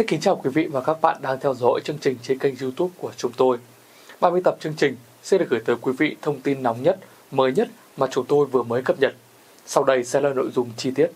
Xin kính chào quý vị và các bạn đang theo dõi chương trình trên kênh youtube của chúng tôi. 30 tập chương trình sẽ được gửi tới quý vị thông tin nóng nhất, mới nhất mà chúng tôi vừa mới cập nhật. Sau đây sẽ là nội dung chi tiết.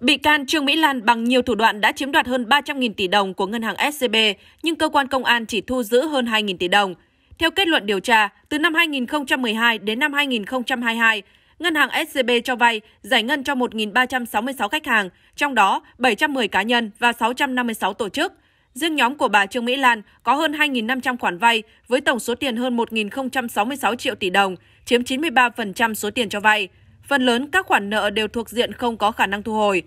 Bị can Trương Mỹ Lan bằng nhiều thủ đoạn đã chiếm đoạt hơn 300.000 tỷ đồng của ngân hàng SCB, nhưng cơ quan công an chỉ thu giữ hơn 2.000 tỷ đồng. Theo kết luận điều tra, từ năm 2012 đến năm 2022, Ngân hàng SCB cho vay, giải ngân cho 1.366 khách hàng, trong đó 710 cá nhân và 656 tổ chức. Riêng nhóm của bà Trương Mỹ Lan có hơn 2.500 khoản vay với tổng số tiền hơn 1.066 triệu tỷ đồng, chiếm 93% số tiền cho vay. Phần lớn các khoản nợ đều thuộc diện không có khả năng thu hồi.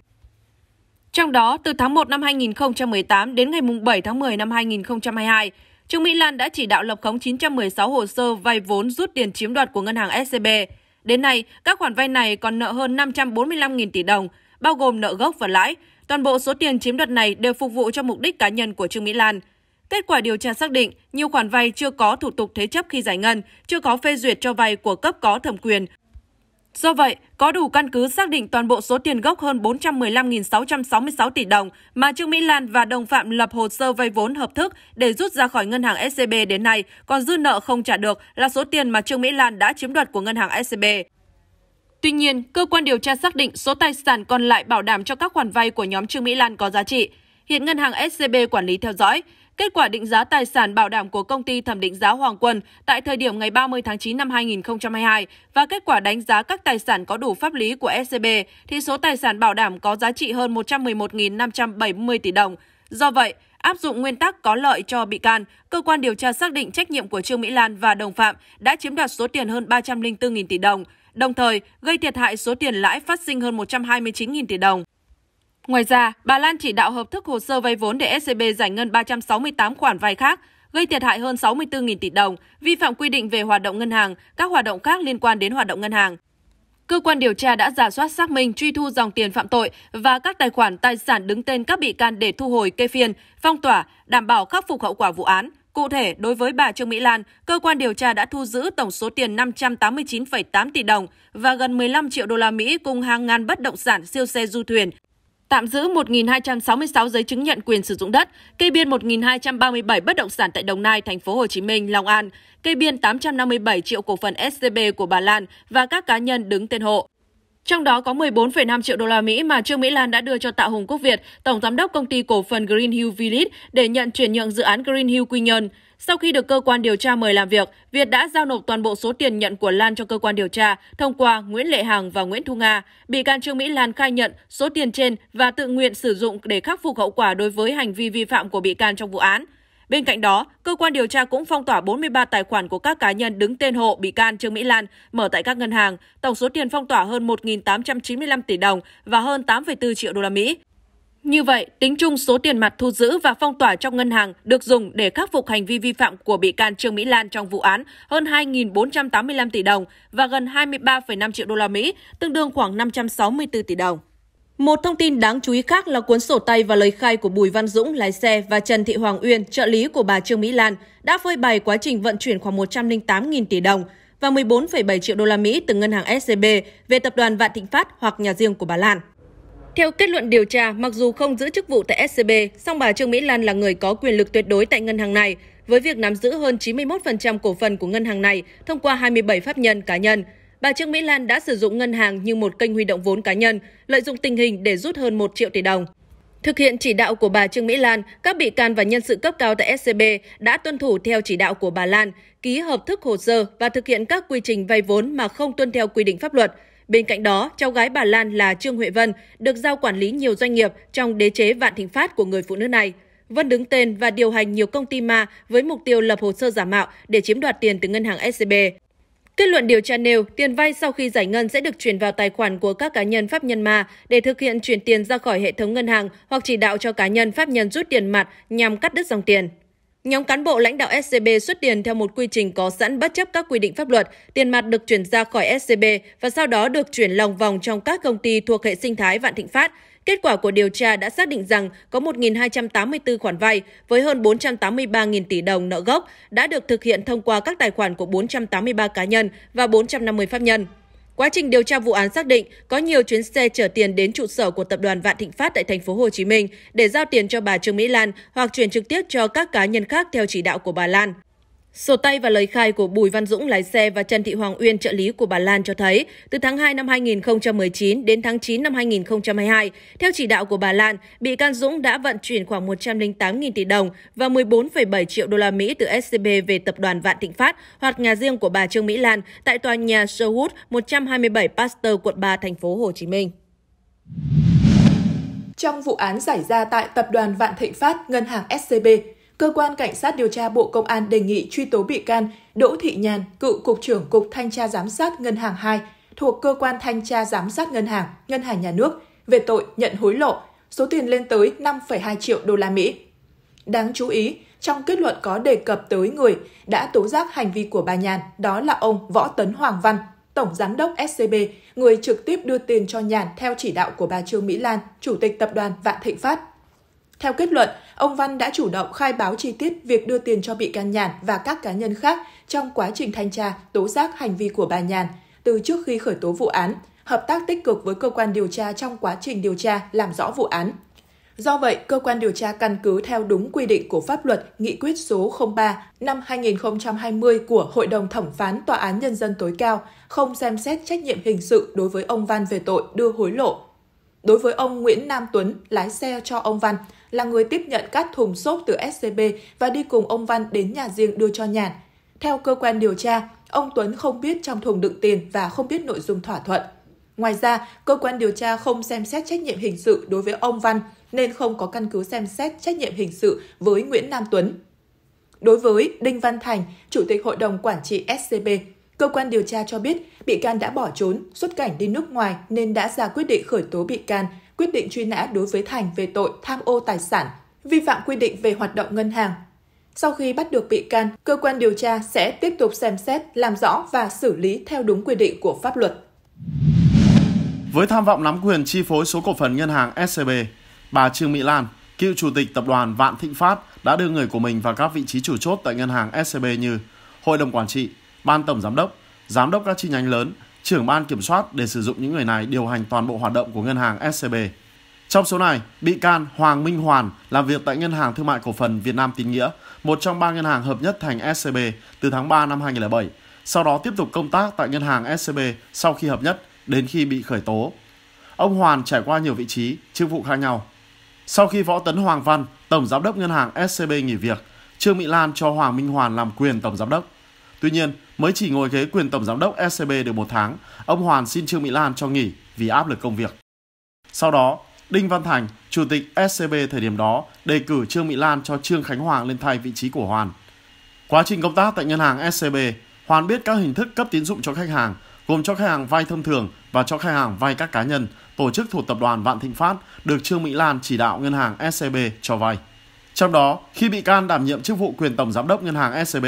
Trong đó, từ tháng 1 năm 2018 đến ngày 7 tháng 10 năm 2022, Trương Mỹ Lan đã chỉ đạo lập khống 916 hồ sơ vay vốn rút tiền chiếm đoạt của ngân hàng SCB. Đến nay, các khoản vay này còn nợ hơn 545.000 tỷ đồng, bao gồm nợ gốc và lãi. Toàn bộ số tiền chiếm đoạt này đều phục vụ cho mục đích cá nhân của Trương Mỹ Lan. Kết quả điều tra xác định, nhiều khoản vay chưa có thủ tục thế chấp khi giải ngân, chưa có phê duyệt cho vay của cấp có thẩm quyền Do vậy, có đủ căn cứ xác định toàn bộ số tiền gốc hơn 415.666 tỷ đồng mà Trương Mỹ Lan và đồng phạm lập hồ sơ vay vốn hợp thức để rút ra khỏi ngân hàng SCB e đến nay, còn dư nợ không trả được là số tiền mà Trương Mỹ Lan đã chiếm đoạt của ngân hàng SCB. E Tuy nhiên, cơ quan điều tra xác định số tài sản còn lại bảo đảm cho các khoản vay của nhóm Trương Mỹ Lan có giá trị – hiện ngân hàng SCB quản lý theo dõi. Kết quả định giá tài sản bảo đảm của công ty thẩm định giá Hoàng Quân tại thời điểm ngày 30 tháng 9 năm 2022 và kết quả đánh giá các tài sản có đủ pháp lý của SCB thì số tài sản bảo đảm có giá trị hơn 111.570 tỷ đồng. Do vậy, áp dụng nguyên tắc có lợi cho bị can, cơ quan điều tra xác định trách nhiệm của Trương Mỹ Lan và đồng phạm đã chiếm đoạt số tiền hơn 304.000 tỷ đồng, đồng thời gây thiệt hại số tiền lãi phát sinh hơn 129.000 tỷ đồng. Ngoài ra, bà Lan chỉ đạo hợp thức hồ sơ vay vốn để SCB e giải ngân 368 khoản vay khác, gây thiệt hại hơn 64.000 tỷ đồng, vi phạm quy định về hoạt động ngân hàng, các hoạt động khác liên quan đến hoạt động ngân hàng. Cơ quan điều tra đã giả soát xác minh truy thu dòng tiền phạm tội và các tài khoản tài sản đứng tên các bị can để thu hồi kê phiên, phong tỏa, đảm bảo khắc phục hậu quả vụ án. Cụ thể, đối với bà Trương Mỹ Lan, cơ quan điều tra đã thu giữ tổng số tiền 589,8 tỷ đồng và gần 15 triệu đô la Mỹ cùng hàng ngàn bất động sản siêu xe du thuyền, tạm giữ 1.266 giấy chứng nhận quyền sử dụng đất, kê biên 1.237 bất động sản tại Đồng Nai, Thành phố Hồ Chí Minh, Long An, kê biên 857 triệu cổ phần SCB của bà Lan và các cá nhân đứng tên hộ. Trong đó có 14,5 triệu đô la Mỹ mà Trương Mỹ Lan đã đưa cho Tạ Hùng Quốc Việt, tổng giám đốc công ty cổ phần Green Hill Village để nhận chuyển nhượng dự án Green Hill Quy Nhơn. Sau khi được cơ quan điều tra mời làm việc, Việt đã giao nộp toàn bộ số tiền nhận của Lan cho cơ quan điều tra thông qua Nguyễn Lệ Hằng và Nguyễn Thu Nga. Bị can Trương Mỹ Lan khai nhận số tiền trên và tự nguyện sử dụng để khắc phục hậu quả đối với hành vi vi phạm của bị can trong vụ án. Bên cạnh đó, cơ quan điều tra cũng phong tỏa 43 tài khoản của các cá nhân đứng tên hộ bị can Trương Mỹ Lan mở tại các ngân hàng, tổng số tiền phong tỏa hơn 1.895 tỷ đồng và hơn 8,4 triệu đô la Mỹ. Như vậy, tính chung số tiền mặt thu giữ và phong tỏa trong ngân hàng được dùng để khắc phục hành vi vi phạm của bị can Trương Mỹ Lan trong vụ án hơn 2.485 tỷ đồng và gần 23,5 triệu đô la Mỹ, tương đương khoảng 564 tỷ đồng. Một thông tin đáng chú ý khác là cuốn sổ tay và lời khai của Bùi Văn Dũng, lái xe và Trần Thị Hoàng Uyên, trợ lý của bà Trương Mỹ Lan, đã phơi bày quá trình vận chuyển khoảng 108.000 tỷ đồng và 14,7 triệu đô la Mỹ từ ngân hàng SCB e về tập đoàn Vạn Thịnh Phát hoặc nhà riêng của bà Lan. Theo kết luận điều tra, mặc dù không giữ chức vụ tại SCB, song bà Trương Mỹ Lan là người có quyền lực tuyệt đối tại ngân hàng này, với việc nắm giữ hơn 91% cổ phần của ngân hàng này thông qua 27 pháp nhân cá nhân. Bà Trương Mỹ Lan đã sử dụng ngân hàng như một kênh huy động vốn cá nhân, lợi dụng tình hình để rút hơn 1 triệu tỷ đồng. Thực hiện chỉ đạo của bà Trương Mỹ Lan, các bị can và nhân sự cấp cao tại SCB đã tuân thủ theo chỉ đạo của bà Lan, ký hợp thức hồ sơ và thực hiện các quy trình vay vốn mà không tuân theo quy định pháp luật. Bên cạnh đó, cháu gái bà Lan là Trương Huệ Vân được giao quản lý nhiều doanh nghiệp trong đế chế vạn thịnh phát của người phụ nữ này. Vân đứng tên và điều hành nhiều công ty ma với mục tiêu lập hồ sơ giả mạo để chiếm đoạt tiền từ ngân hàng SCB. Kết luận điều tra nêu, tiền vay sau khi giải ngân sẽ được chuyển vào tài khoản của các cá nhân pháp nhân ma để thực hiện chuyển tiền ra khỏi hệ thống ngân hàng hoặc chỉ đạo cho cá nhân pháp nhân rút tiền mặt nhằm cắt đứt dòng tiền. Nhóm cán bộ lãnh đạo SCB xuất tiền theo một quy trình có sẵn bất chấp các quy định pháp luật, tiền mặt được chuyển ra khỏi SCB và sau đó được chuyển lòng vòng trong các công ty thuộc hệ sinh thái Vạn Thịnh Phát. Kết quả của điều tra đã xác định rằng có 1.284 khoản vay với hơn 483.000 tỷ đồng nợ gốc đã được thực hiện thông qua các tài khoản của 483 cá nhân và 450 pháp nhân. Quá trình điều tra vụ án xác định có nhiều chuyến xe chở tiền đến trụ sở của tập đoàn Vạn Thịnh Phát tại thành phố Hồ Chí Minh để giao tiền cho bà Trương Mỹ Lan hoặc chuyển trực tiếp cho các cá nhân khác theo chỉ đạo của bà Lan. Sổ tay và lời khai của Bùi Văn Dũng lái xe và Trần Thị Hoàng Uyên trợ lý của bà Lan cho thấy, từ tháng 2 năm 2019 đến tháng 9 năm 2022, theo chỉ đạo của bà Lan, bị can Dũng đã vận chuyển khoảng 108.000 tỷ đồng và 14,7 triệu đô la Mỹ từ SCB về tập đoàn Vạn Thịnh Phát hoặc nhà riêng của bà Trương Mỹ Lan tại tòa nhà Sherwood 127 Pasteur, quận 3, thành phố Hồ Chí Minh. Trong vụ án xảy ra tại tập đoàn Vạn Thịnh Phát, ngân hàng SCB Cơ quan Cảnh sát điều tra Bộ Công an đề nghị truy tố bị can Đỗ Thị Nhàn, cựu Cục trưởng Cục Thanh tra Giám sát Ngân hàng 2, thuộc Cơ quan Thanh tra Giám sát Ngân hàng, Ngân hàng Nhà nước, về tội nhận hối lộ, số tiền lên tới 5,2 triệu đô la Mỹ. Đáng chú ý, trong kết luận có đề cập tới người đã tố giác hành vi của bà Nhàn, đó là ông Võ Tấn Hoàng Văn, Tổng Giám đốc SCB, người trực tiếp đưa tiền cho Nhàn theo chỉ đạo của bà Trương Mỹ Lan, Chủ tịch Tập đoàn Vạn Thịnh Phát. Theo kết luận, ông Văn đã chủ động khai báo chi tiết việc đưa tiền cho bị can Nhàn và các cá nhân khác trong quá trình thanh tra, tố giác hành vi của bà Nhàn từ trước khi khởi tố vụ án, hợp tác tích cực với cơ quan điều tra trong quá trình điều tra làm rõ vụ án. Do vậy, cơ quan điều tra căn cứ theo đúng quy định của pháp luật Nghị quyết số 03 năm 2020 của Hội đồng Thẩm phán Tòa án Nhân dân tối cao không xem xét trách nhiệm hình sự đối với ông Văn về tội đưa hối lộ. Đối với ông Nguyễn Nam Tuấn, lái xe cho ông Văn, là người tiếp nhận các thùng xốp từ SCB và đi cùng ông Văn đến nhà riêng đưa cho Nhàn. Theo cơ quan điều tra, ông Tuấn không biết trong thùng đựng tiền và không biết nội dung thỏa thuận. Ngoài ra, cơ quan điều tra không xem xét trách nhiệm hình sự đối với ông Văn nên không có căn cứ xem xét trách nhiệm hình sự với Nguyễn Nam Tuấn. Đối với Đinh Văn Thành, Chủ tịch Hội đồng Quản trị SCB, cơ quan điều tra cho biết bị can đã bỏ trốn, xuất cảnh đi nước ngoài nên đã ra quyết định khởi tố bị can quyết định truy nã đối với Thành về tội tham ô tài sản, vi phạm quy định về hoạt động ngân hàng. Sau khi bắt được bị can, cơ quan điều tra sẽ tiếp tục xem xét, làm rõ và xử lý theo đúng quy định của pháp luật. Với tham vọng nắm quyền chi phối số cổ phần ngân hàng SCB, bà Trương Mỹ Lan, cựu chủ tịch tập đoàn Vạn Thịnh Phát đã đưa người của mình vào các vị trí chủ chốt tại ngân hàng SCB như hội đồng quản trị, ban tổng giám đốc, giám đốc các chi nhánh lớn trưởng ban kiểm soát để sử dụng những người này điều hành toàn bộ hoạt động của ngân hàng SCB. Trong số này, bị can Hoàng Minh Hoàn làm việc tại Ngân hàng Thương mại Cổ phần Việt Nam Tín Nghĩa, một trong ba ngân hàng hợp nhất thành SCB từ tháng 3 năm 2007, sau đó tiếp tục công tác tại ngân hàng SCB sau khi hợp nhất đến khi bị khởi tố. Ông Hoàn trải qua nhiều vị trí, chức vụ khác nhau. Sau khi Võ Tấn Hoàng Văn, Tổng Giám đốc Ngân hàng SCB nghỉ việc, Trương Mỹ Lan cho Hoàng Minh Hoàn làm quyền Tổng Giám đốc. Tuy nhiên, Mới chỉ ngồi ghế quyền tổng giám đốc SCB được một tháng, ông Hoàn xin Trương Mỹ Lan cho nghỉ vì áp lực công việc. Sau đó, Đinh Văn Thành, chủ tịch SCB thời điểm đó, đề cử Trương Mỹ Lan cho Trương Khánh Hoàng lên thay vị trí của Hoàn. Quá trình công tác tại ngân hàng SCB, Hoàn biết các hình thức cấp tín dụng cho khách hàng, gồm cho khách hàng vay thông thường và cho khách hàng vay các cá nhân, tổ chức thuộc tập đoàn Vạn Thịnh Phát được Trương Mỹ Lan chỉ đạo ngân hàng SCB cho vay. Trong đó, khi bị can đảm nhiệm chức vụ quyền tổng giám đốc ngân hàng SCB,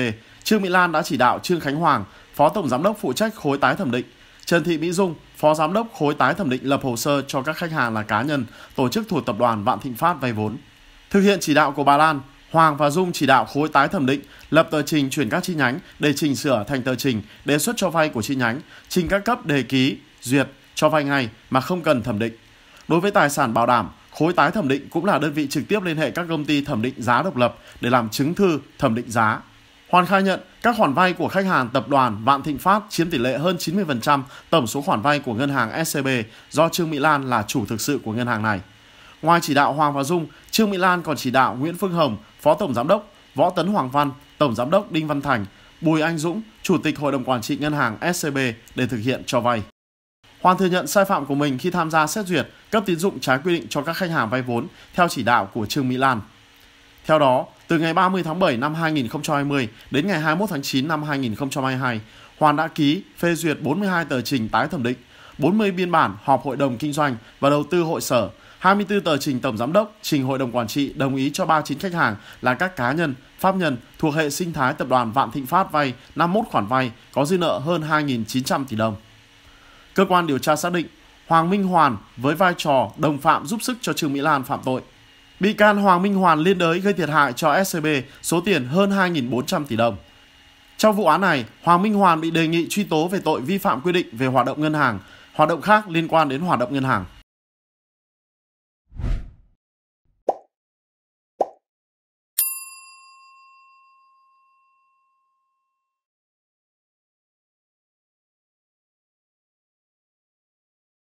Trương Mỹ Lan đã chỉ đạo Trương Khánh Hoàng, Phó Tổng Giám đốc phụ trách khối tái thẩm định, Trần Thị Mỹ Dung, Phó Giám đốc khối tái thẩm định lập hồ sơ cho các khách hàng là cá nhân, tổ chức thuộc tập đoàn Vạn Thịnh Phát vay vốn. Thực hiện chỉ đạo của bà Lan, Hoàng và Dung chỉ đạo khối tái thẩm định lập tờ trình chuyển các chi nhánh để chỉnh sửa thành tờ trình đề xuất cho vay của chi nhánh, trình các cấp đề ký, duyệt cho vay ngay mà không cần thẩm định. Đối với tài sản bảo đảm, khối tái thẩm định cũng là đơn vị trực tiếp liên hệ các công ty thẩm định giá độc lập để làm chứng thư thẩm định giá Hoàn khai nhận, các khoản vay của khách hàng tập đoàn Vạn Thịnh Phát chiếm tỷ lệ hơn 90% tổng số khoản vay của ngân hàng SCB do Trương Mỹ Lan là chủ thực sự của ngân hàng này. Ngoài chỉ đạo Hoàng và Dung, Trương Mỹ Lan còn chỉ đạo Nguyễn Phương Hồng, Phó Tổng Giám đốc, Võ Tấn Hoàng Văn, Tổng Giám đốc Đinh Văn Thành, Bùi Anh Dũng, Chủ tịch Hội đồng Quản trị Ngân hàng SCB để thực hiện cho vay. Hoàn thừa nhận sai phạm của mình khi tham gia xét duyệt cấp tín dụng trái quy định cho các khách hàng vay vốn theo chỉ đạo của Trương Mỹ Lan. Theo đó, từ ngày 30 tháng 7 năm 2020 đến ngày 21 tháng 9 năm 2022, Hoàn đã ký phê duyệt 42 tờ trình tái thẩm định, 40 biên bản họp hội đồng kinh doanh và đầu tư hội sở, 24 tờ trình tổng giám đốc, trình hội đồng quản trị đồng ý cho 39 khách hàng là các cá nhân, pháp nhân thuộc hệ sinh thái tập đoàn Vạn Thịnh Phát vay 51 khoản vay có dư nợ hơn 2.900 tỷ đồng. Cơ quan điều tra xác định Hoàng Minh Hoàn với vai trò đồng phạm giúp sức cho Trương Mỹ Lan phạm tội – Bị can Hoàng Minh Hoàn liên đới gây thiệt hại cho SCB số tiền hơn 2.400 tỷ đồng. Trong vụ án này, Hoàng Minh Hoàn bị đề nghị truy tố về tội vi phạm quy định về hoạt động ngân hàng, hoạt động khác liên quan đến hoạt động ngân hàng.